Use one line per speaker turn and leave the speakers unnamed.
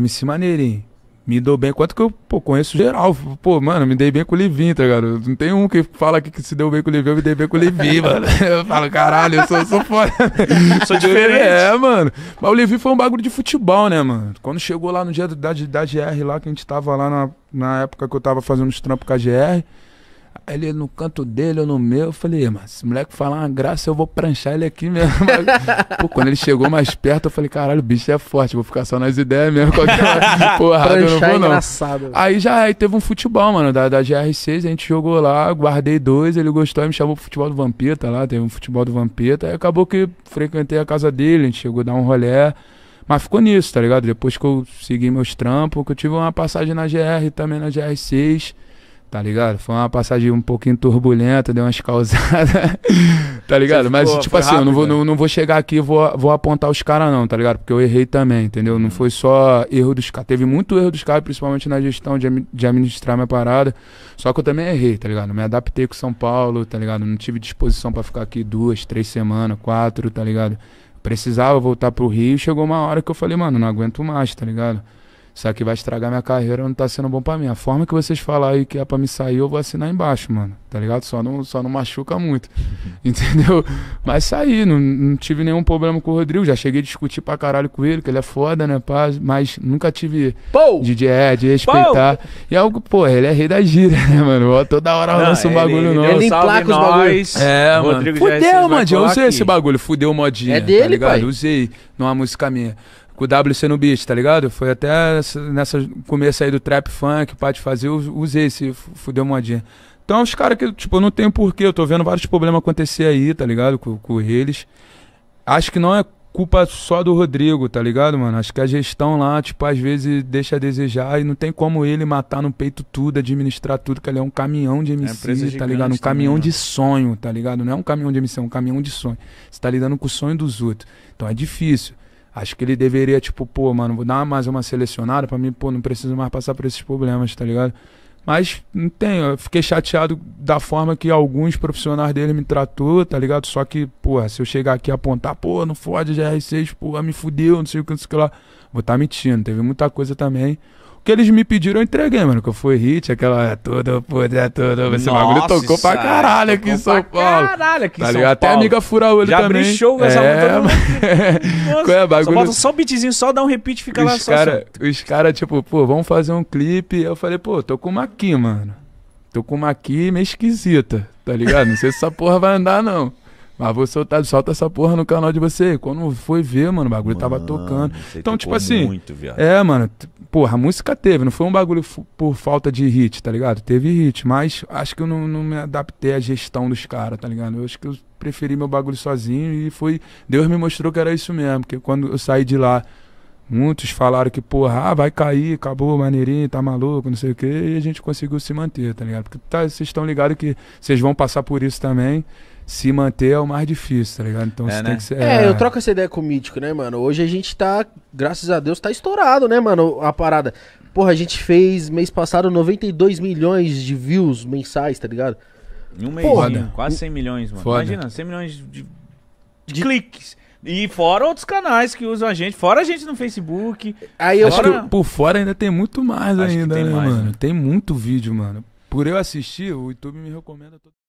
MC Maneirinho. Me dou bem. Quanto que eu pô, conheço geral? Pô, mano, me dei bem com o Livinho, tá ligado? Não tem um que fala que, se deu bem com o Livinho, eu me dei bem com o Livinho, mano. Eu falo, caralho, eu sou, sou foda. sou diferente. É, mano. Mas o Livinho foi um bagulho de futebol, né, mano? Quando chegou lá no dia da, da GR lá, que a gente tava lá na, na época que eu tava fazendo os trampos com a GR ele no canto dele, eu no meu, eu falei, mas esse moleque falar uma graça, eu vou pranchar ele aqui mesmo. Pô, quando ele chegou mais perto, eu falei, caralho, o bicho é forte, vou ficar só nas ideias mesmo. Qualquer porrada, pranchar eu não vou, é engraçado. Aí já aí teve um futebol, mano, da, da GR6, a gente jogou lá, guardei dois, ele gostou e me chamou pro futebol do Vampeta lá, teve um futebol do Vampeta. Aí acabou que frequentei a casa dele, a gente chegou a dar um rolé. Mas ficou nisso, tá ligado? Depois que eu segui meus trampos, que eu tive uma passagem na GR também, na GR6. Tá ligado? Foi uma passagem um pouquinho turbulenta, deu umas causadas. tá ligado? Mas, tipo assim, rápido, eu não vou, né? não, não, vou chegar aqui e vou, vou apontar os caras, não, tá ligado? Porque eu errei também, entendeu? Não hum. foi só erro dos caras. Teve muito erro dos caras, principalmente na gestão de, de administrar minha parada. Só que eu também errei, tá ligado? Me adaptei com São Paulo, tá ligado? Não tive disposição para ficar aqui duas, três semanas, quatro, tá ligado? Precisava voltar pro Rio. Chegou uma hora que eu falei, mano, não aguento mais, tá ligado? Isso aqui vai estragar minha carreira, não tá sendo bom para mim. A forma que vocês falar que é para me sair, eu vou assinar embaixo, mano. Tá ligado? Só não, só não machuca muito. entendeu? Mas saí, não, não, tive nenhum problema com o Rodrigo. Já cheguei a discutir pra caralho com ele, que ele é foda, né, pá? Mas nunca tive pô! de, é, de respeitar. Pô! E é algo, pô, ele é rei da gira, né, mano? Toda hora lança um bagulho novo. Ele emplaca os bagulhos. É, Rodrigo mano. Fudeu, mano. Eu usei aqui. esse bagulho, fudeu o modinha. É dele, tá ligado? Pai. Usei numa música minha com o WC no beat, tá ligado? Foi até nessa, começo aí do trap funk, o fazer, eu usei esse fudeu modinha. Então, os caras que, tipo, não tem porquê, eu tô vendo vários problemas acontecer aí, tá ligado? Com, com eles. Acho que não é culpa só do Rodrigo, tá ligado, mano? Acho que a gestão lá, tipo, às vezes deixa a desejar e não tem como ele matar no peito tudo, administrar tudo, que ele é um caminhão de MC, é tá ligado? Um caminhão de né? sonho, tá ligado? Não é um caminhão de MC, é um caminhão de sonho. Você tá lidando com o sonho dos outros. Então é difícil. Acho que ele deveria, tipo, pô, mano, vou dar mais uma selecionada pra mim, pô, não preciso mais passar por esses problemas, tá ligado? Mas não tem, eu fiquei chateado da forma que alguns profissionais dele me tratou, tá ligado? Só que, porra, se eu chegar aqui e apontar, pô, não fode, GR6, porra, me fudeu, não sei o que, não sei o que lá, vou estar tá mentindo. Teve muita coisa também que eles me pediram, eu entreguei, mano. Que eu fui hit, aquela toda, puder, toda. Esse bagulho tocou pra caralho aqui em São Paulo. Caralho, aqui em tá São ligado? Paulo. Até amiga fura olho Já também. Já show essa é, música. é, bagulho... Só bota só beatzinho, só dá um repeat e fica os lá Cara, Os caras, tipo, pô, vamos fazer um clipe. Eu falei, pô, tô com uma aqui, mano. Tô com uma aqui meio esquisita, tá ligado? Não sei se essa porra vai andar, não. Mas vou soltar, solta essa porra no canal de você. Quando foi ver, mano, o bagulho mano, tava tocando. Então, tipo assim. Muito, É, mano, porra, a música teve, não foi um bagulho por falta de hit, tá ligado? Teve hit, mas acho que eu não, não me adaptei à gestão dos caras, tá ligado? Eu acho que eu preferi meu bagulho sozinho e foi. Deus me mostrou que era isso mesmo, porque quando eu saí de lá Muitos falaram que, porra, ah, vai cair, acabou, maneirinho, tá maluco, não sei o quê, e a gente conseguiu se manter, tá ligado? Porque tá, vocês estão ligados que vocês vão passar por isso também. Se manter é o mais difícil, tá ligado? Então é, você né? tem que ser. É... é, eu troco essa ideia com o mítico, né, mano? Hoje a gente tá, graças a Deus, tá estourado, né, mano? A parada. Porra, a gente fez mês passado 92 milhões de views mensais, tá ligado? Em um mês, quase 100 milhões, mano. Foda. Imagina, 100 milhões de, de... cliques. E fora outros canais que usam a gente, fora a gente no Facebook. Aí eu fora... que por fora ainda tem muito mais acho ainda, tem né, mais, mano? Né? Tem muito vídeo, mano. Por eu assistir, o YouTube me recomenda todo